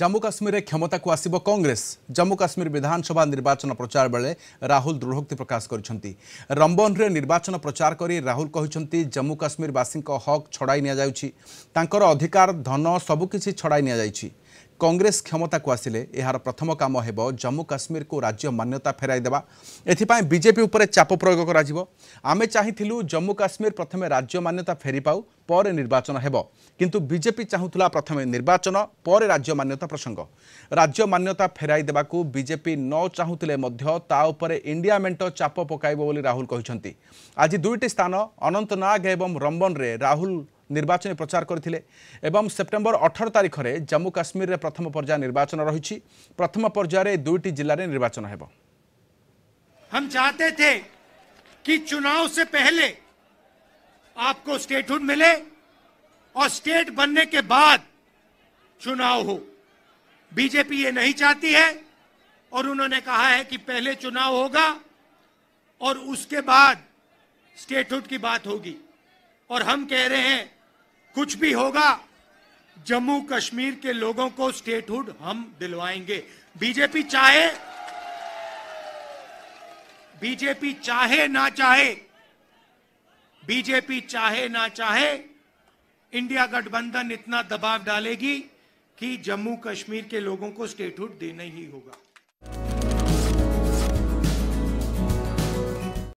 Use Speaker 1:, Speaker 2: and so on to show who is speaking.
Speaker 1: জম্মু কাশ্মীরে ক্ষমতাকু আসব কংগ্রেস জম্মু কাশ্মীর বিধানসভা নির্বাচন প্রচার বেড়ে রাহুল দৃঢ়োক্তি প্রকাশ করেছেন রম্বনরে নির্বাচন প্রচার করে রাহুল কিন্তু জম্মু কাশ্মীরবাসী হক ছড়াই নিয়ে যাচ্ছি তাঁর অধিকার ধন সবুকিছি ছড়াই নিয়ে যাই কংগ্রেস ক্ষমতাকু আসলে এর প্রথম কাম হব জম্মু কাশ্মীর কু রাজ্য মান্যতা ফেরাই দেওয়া এথিপাই বিজেপি উপরে চাপ প্রয়োগ করা আমি চাইলু জম্মু কাশ্মীর প্রথমে রাজ্য মান্যতা ফেরি পাও পরে নির্বাচন হব কিন্তু বিজেপি চাহুলা প্রথমে নির্বাচন পরে রাজ্য মান্যতা প্রসঙ্গ রাজ্য মান্যতা ফেরাই দেওয়া বিজেপি ন চাহুলে তা উপরে ইন্ডিয়া মেন্ট চাপ পকাইব বলে রাহুল কিন্তু আজ দুইটি স্থান অনন্তনাগ এবং রম্বনরে রাহুল निर्वाचन प्रचार करते सेप्टेम्बर अठर तारीख में जम्मू काश्मीर में प्रथम पर्याय निर्वाचन रही प्रथम पर्यायर दुईट जिले में निर्वाचन हो
Speaker 2: हम चाहते थे कि चुनाव से पहले आपको स्टेटहुड मिले और स्टेट बनने के बाद चुनाव हो बीजेपी ये नहीं चाहती है और उन्होंने कहा है कि पहले चुनाव होगा और उसके बाद स्टेटहुड की बात होगी और हम कह रहे हैं कुछ भी होगा जम्मू कश्मीर के लोगों को स्टेटहुड हम दिलवाएंगे बीजेपी चाहे बीजेपी चाहे ना चाहे बीजेपी चाहे ना चाहे इंडिया गठबंधन इतना दबाव डालेगी कि जम्मू कश्मीर के लोगों को स्टेटहुड देना ही होगा